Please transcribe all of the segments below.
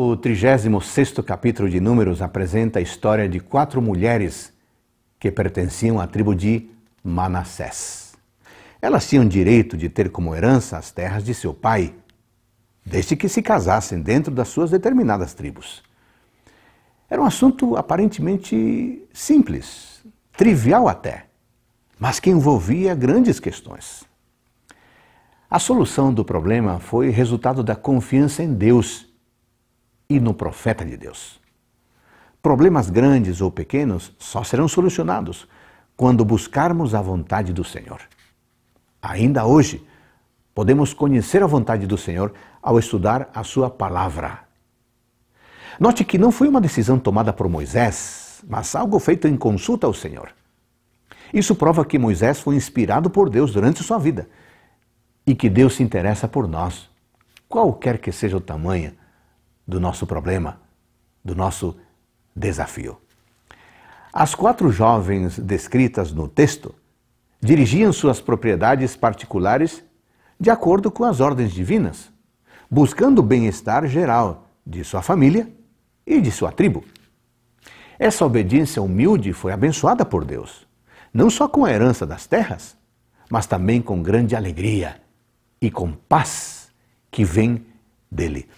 O 36 capítulo de Números apresenta a história de quatro mulheres que pertenciam à tribo de Manassés. Elas tinham direito de ter como herança as terras de seu pai, desde que se casassem dentro das suas determinadas tribos. Era um assunto aparentemente simples, trivial até, mas que envolvia grandes questões. A solução do problema foi resultado da confiança em Deus e no profeta de Deus. Problemas grandes ou pequenos só serão solucionados quando buscarmos a vontade do Senhor. Ainda hoje, podemos conhecer a vontade do Senhor ao estudar a Sua palavra. Note que não foi uma decisão tomada por Moisés, mas algo feito em consulta ao Senhor. Isso prova que Moisés foi inspirado por Deus durante sua vida e que Deus se interessa por nós, qualquer que seja o tamanho do nosso problema, do nosso desafio. As quatro jovens descritas no texto dirigiam suas propriedades particulares de acordo com as ordens divinas, buscando o bem-estar geral de sua família e de sua tribo. Essa obediência humilde foi abençoada por Deus, não só com a herança das terras, mas também com grande alegria e com paz que vem dele.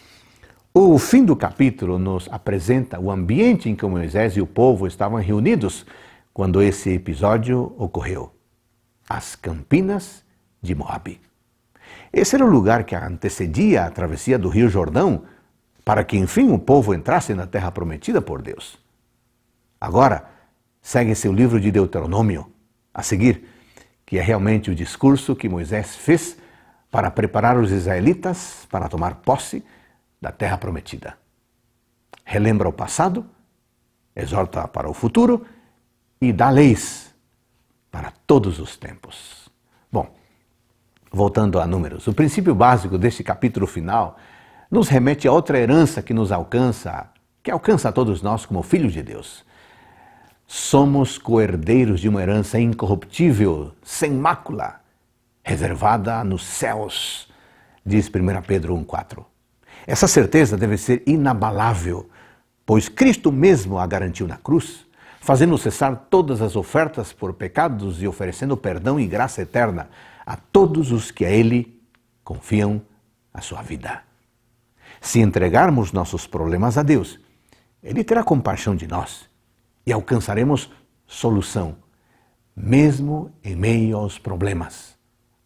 O fim do capítulo nos apresenta o ambiente em que Moisés e o povo estavam reunidos quando esse episódio ocorreu: as Campinas de Moabe. Esse era o lugar que antecedia a travessia do Rio Jordão para que enfim o povo entrasse na terra prometida por Deus. Agora, segue-se o livro de Deuteronômio, a seguir, que é realmente o discurso que Moisés fez para preparar os israelitas para tomar posse da terra prometida. Relembra o passado, exorta para o futuro e dá leis para todos os tempos. Bom, voltando a números, o princípio básico deste capítulo final nos remete a outra herança que nos alcança, que alcança a todos nós como filhos de Deus. Somos coerdeiros de uma herança incorruptível, sem mácula, reservada nos céus, diz 1 Pedro 1,4. Essa certeza deve ser inabalável, pois Cristo mesmo a garantiu na cruz, fazendo cessar todas as ofertas por pecados e oferecendo perdão e graça eterna a todos os que a Ele confiam a sua vida. Se entregarmos nossos problemas a Deus, Ele terá compaixão de nós e alcançaremos solução, mesmo em meio aos problemas,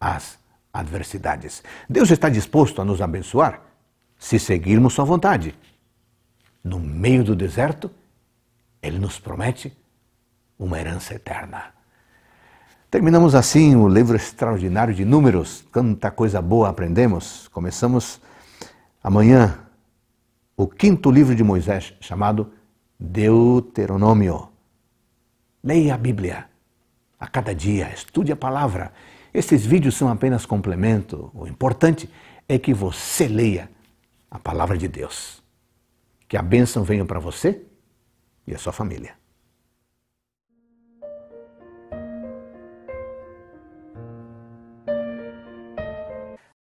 às adversidades. Deus está disposto a nos abençoar se seguirmos sua vontade. No meio do deserto, ele nos promete uma herança eterna. Terminamos assim o livro extraordinário de Números. Quanta coisa boa aprendemos. Começamos amanhã o quinto livro de Moisés, chamado Deuteronômio. Leia a Bíblia a cada dia, estude a palavra. Esses vídeos são apenas complemento. O importante é que você leia a palavra de Deus. Que a bênção venha para você e a sua família.